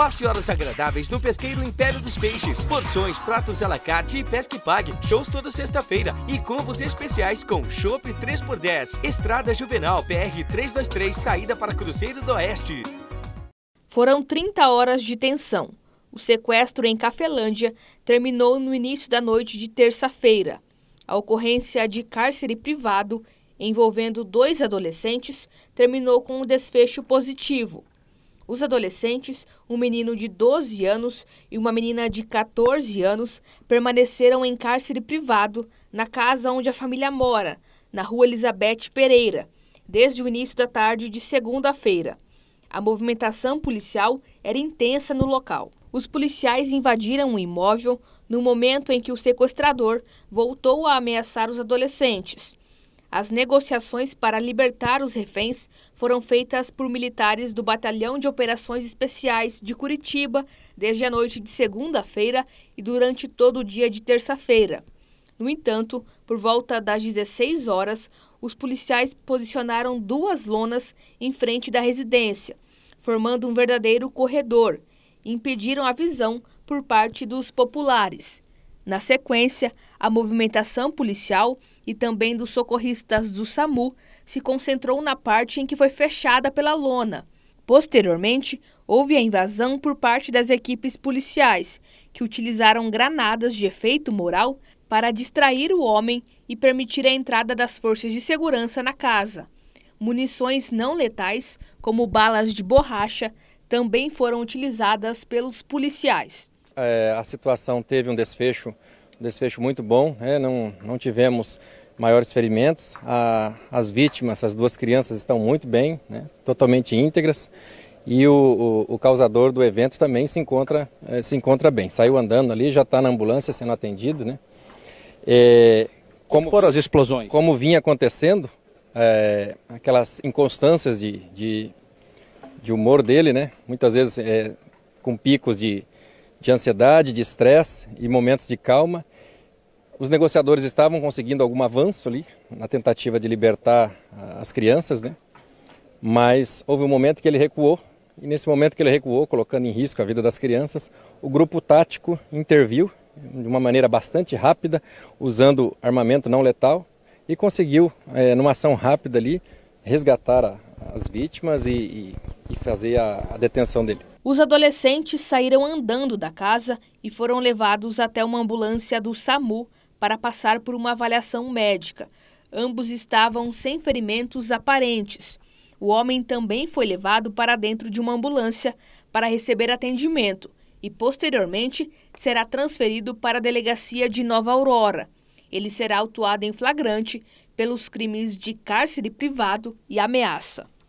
Passe horas agradáveis no Pesqueiro Império dos Peixes. Porções, pratos alacarte e pesca e pague. Shows toda sexta-feira e combos especiais com Chopp 3x10. Estrada Juvenal PR 323, saída para Cruzeiro do Oeste. Foram 30 horas de tensão. O sequestro em Cafelândia terminou no início da noite de terça-feira. A ocorrência de cárcere privado envolvendo dois adolescentes terminou com um desfecho positivo. Os adolescentes, um menino de 12 anos e uma menina de 14 anos, permaneceram em cárcere privado na casa onde a família mora, na rua Elizabeth Pereira, desde o início da tarde de segunda-feira. A movimentação policial era intensa no local. Os policiais invadiram o imóvel no momento em que o sequestrador voltou a ameaçar os adolescentes. As negociações para libertar os reféns foram feitas por militares do Batalhão de Operações Especiais de Curitiba desde a noite de segunda-feira e durante todo o dia de terça-feira. No entanto, por volta das 16 horas, os policiais posicionaram duas lonas em frente da residência, formando um verdadeiro corredor, e impediram a visão por parte dos populares. Na sequência, a movimentação policial e também dos socorristas do SAMU se concentrou na parte em que foi fechada pela lona. Posteriormente, houve a invasão por parte das equipes policiais, que utilizaram granadas de efeito moral para distrair o homem e permitir a entrada das forças de segurança na casa. Munições não letais, como balas de borracha, também foram utilizadas pelos policiais é, a situação teve um desfecho, um desfecho muito bom, né? não, não tivemos maiores ferimentos. A, as vítimas, as duas crianças, estão muito bem, né? totalmente íntegras. E o, o, o, causador do evento também se encontra, é, se encontra bem. Saiu andando ali, já está na ambulância sendo atendido. Né? É, como, foram as explosões? Como vinha acontecendo, é, aquelas inconstâncias de, de, de, humor dele, né? muitas vezes é, com picos de de ansiedade, de estresse e momentos de calma. Os negociadores estavam conseguindo algum avanço ali na tentativa de libertar ah, as crianças, né? Mas houve um momento que ele recuou e nesse momento que ele recuou, colocando em risco a vida das crianças, o grupo tático interviu de uma maneira bastante rápida, usando armamento não letal e conseguiu, é, numa ação rápida ali, resgatar a, as vítimas e, e, e fazer a, a detenção dele. Os adolescentes saíram andando da casa e foram levados até uma ambulância do SAMU para passar por uma avaliação médica. Ambos estavam sem ferimentos aparentes. O homem também foi levado para dentro de uma ambulância para receber atendimento e, posteriormente, será transferido para a delegacia de Nova Aurora. Ele será autuado em flagrante pelos crimes de cárcere privado e ameaça.